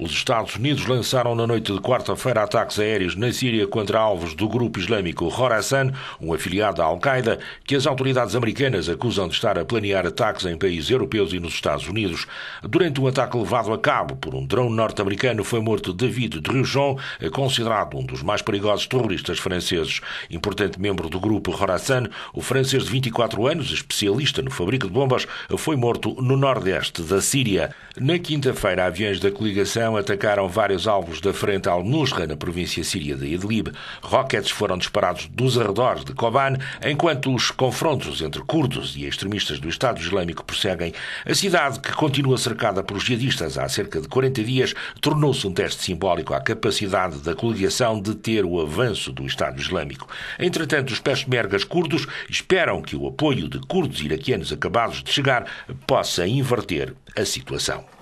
Os Estados Unidos lançaram na noite de quarta-feira ataques aéreos na Síria contra alvos do grupo islâmico Khorasan, um afiliado da Al-Qaeda, que as autoridades americanas acusam de estar a planear ataques em países europeus e nos Estados Unidos. Durante um ataque levado a cabo por um drone norte-americano, foi morto David Drujon, considerado um dos mais perigosos terroristas franceses. Importante membro do grupo Khorasan, o francês de 24 anos, especialista no fabrico de bombas, foi morto no nordeste da Síria. Na quinta-feira, aviões da coligação Irão então atacaram vários alvos da frente al-Nusra, na província síria de Idlib. Rockets foram disparados dos arredores de Koban, enquanto os confrontos entre curdos e extremistas do Estado Islâmico prosseguem. A cidade, que continua cercada por jihadistas há cerca de 40 dias, tornou-se um teste simbólico à capacidade da coligação de ter o avanço do Estado Islâmico. Entretanto, os peshmergas curdos esperam que o apoio de curdos iraquianos acabados de chegar possa inverter a situação.